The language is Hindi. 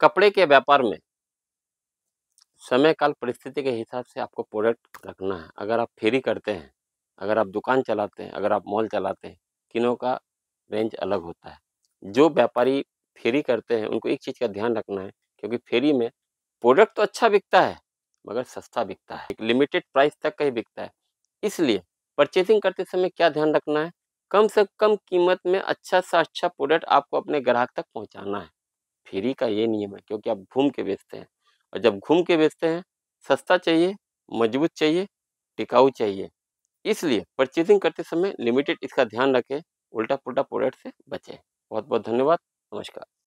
कपड़े के व्यापार में समय काल परिस्थिति के हिसाब से आपको प्रोडक्ट रखना है अगर आप फेरी करते हैं अगर आप दुकान चलाते हैं अगर आप मॉल चलाते हैं किनों का रेंज अलग होता है जो व्यापारी फेरी करते हैं उनको एक चीज़ का ध्यान रखना है क्योंकि फेरी में प्रोडक्ट तो अच्छा बिकता है मगर सस्ता बिकता है एक लिमिटेड प्राइस तक का ही बिकता है इसलिए परचेसिंग करते समय क्या ध्यान रखना है कम से कम कीमत में अच्छा सा अच्छा प्रोडक्ट आपको अपने ग्राहक तक पहुंचाना है फेरी का ये नियम है क्योंकि आप घूम के बेचते हैं और जब घूम के बेचते हैं सस्ता चाहिए मजबूत चाहिए टिकाऊ चाहिए इसलिए परचेजिंग करते समय लिमिटेड इसका ध्यान रखें उल्टा पुल्टा प्रोडक्ट से बचें बहुत बहुत धन्यवाद नमस्कार